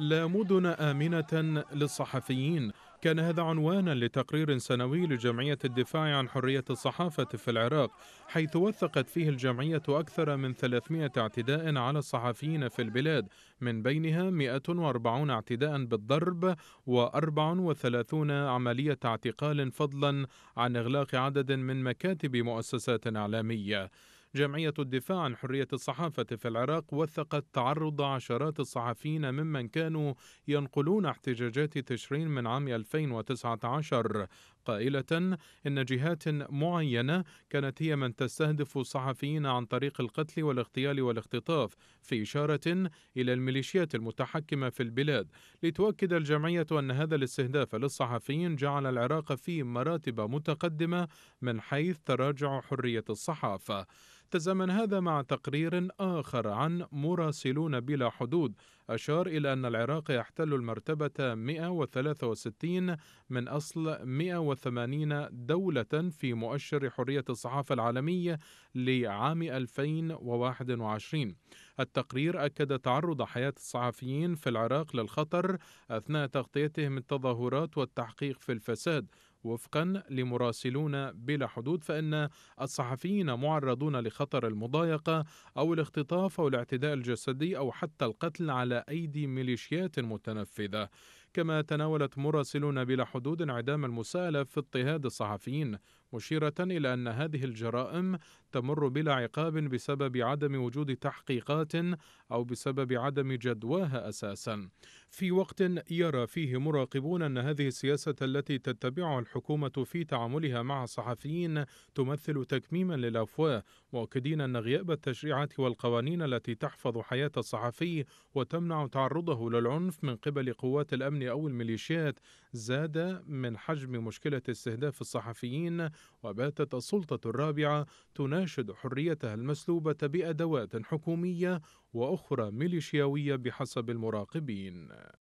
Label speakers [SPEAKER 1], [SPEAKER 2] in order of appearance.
[SPEAKER 1] لا مدن آمنة للصحفيين كان هذا عنوانا لتقرير سنوي لجمعية الدفاع عن حرية الصحافة في العراق حيث وثقت فيه الجمعية أكثر من 300 اعتداء على الصحفيين في البلاد من بينها 140 اعتداء بالضرب و34 عملية اعتقال فضلا عن إغلاق عدد من مكاتب مؤسسات إعلامية جمعية الدفاع عن حرية الصحافة في العراق وثقت تعرض عشرات الصحفيين ممن كانوا ينقلون احتجاجات تشرين من عام 2019 قائلة إن جهات معينة كانت هي من تستهدف الصحفيين عن طريق القتل والاغتيال والاختطاف في إشارة إلى الميليشيات المتحكمة في البلاد لتؤكد الجمعية أن هذا الاستهداف للصحفيين جعل العراق في مراتب متقدمة من حيث تراجع حرية الصحافة تزامن هذا مع تقرير آخر عن مراسلون بلا حدود أشار إلى أن العراق يحتل المرتبة 163 من أصل 180 دولة في مؤشر حرية الصحافة العالمية لعام 2021 التقرير أكد تعرض حياة الصحفيين في العراق للخطر أثناء تغطيتهم التظاهرات والتحقيق في الفساد وفقا لمراسلون بلا حدود فإن الصحفيين معرضون لخطر المضايقة أو الاختطاف أو الاعتداء الجسدي أو حتى القتل على أيدي ميليشيات متنفذة كما تناولت مراسلون بلا حدود انعدام المساءلة في اضطهاد الصحفيين مشيرة إلى أن هذه الجرائم تمر بلا عقاب بسبب عدم وجود تحقيقات أو بسبب عدم جدواها أساسا في وقت يرى فيه مراقبون أن هذه السياسة التي تتبعها الحكومة في تعاملها مع الصحفيين تمثل تكميما للأفواه مؤكدين أن غياب التشريعات والقوانين التي تحفظ حياة الصحفي وتمنع تعرضه للعنف من قبل قوات الأمن أو الميليشيات زاد من حجم مشكلة استهداف الصحفيين وباتت السلطة الرابعة تناشد حريتها المسلوبة بأدوات حكومية وأخرى ميليشياوية بحسب المراقبين